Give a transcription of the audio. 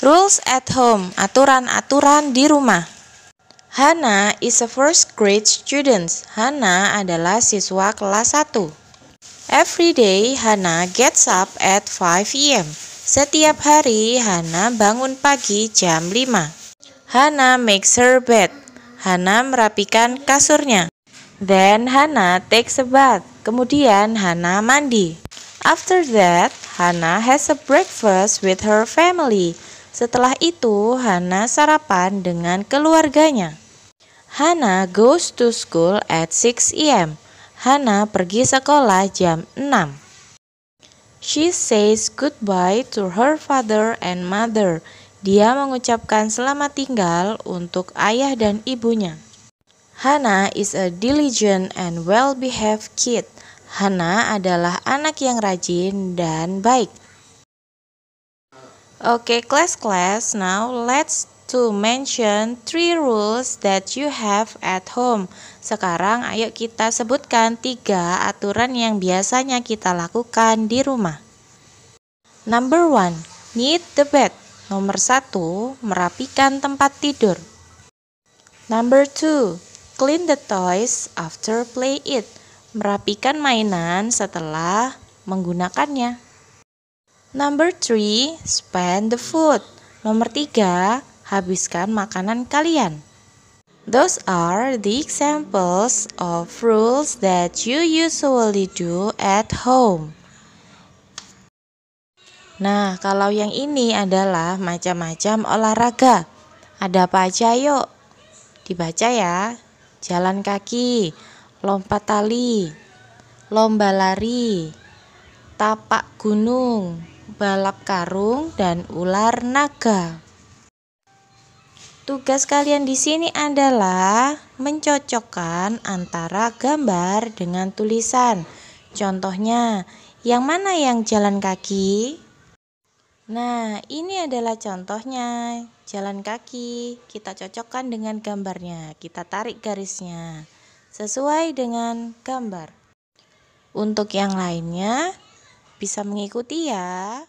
Rules at home, aturan-aturan di rumah. Hana is a first grade student. Hana adalah siswa kelas 1. Every day, Hana gets up at 5 a.m. Setiap hari, Hana bangun pagi jam 5. Hana makes her bed. Hana merapikan kasurnya. Then Hana takes a bath. Kemudian Hana mandi. After that, Hana has a breakfast with her family. Setelah itu, Hana sarapan dengan keluarganya. Hana goes to school at 6 a.m. Hana pergi sekolah jam 6. She says goodbye to her father and mother. Dia mengucapkan selamat tinggal untuk ayah dan ibunya. Hana is a diligent and well-behaved kid. Hana adalah anak yang rajin dan baik. Okay, class class, now let's to mention three rules that you have at home. Sekarang ayo kita sebutkan tiga aturan yang biasanya kita lakukan di rumah. Number one, need the bed. Nomor satu, merapikan tempat tidur. Number two, clean the toys after play it. Merapikan mainan setelah menggunakannya. Number three, spend the food. Nomor tiga, habiskan makanan kalian. Those are the examples of rules that you usually do at home. Nah, kalau yang ini adalah macam-macam olahraga. Ada apa aja yuk? Dibaca ya. Jalan kaki, lompat tali, lomba lari, tapak gunung, balap karung, dan ular naga. Tugas kalian di sini adalah mencocokkan antara gambar dengan tulisan. Contohnya, yang mana yang jalan kaki? Nah, ini adalah contohnya. Jalan kaki kita cocokkan dengan gambarnya. Kita tarik garisnya sesuai dengan gambar. Untuk yang lainnya, bisa mengikuti ya.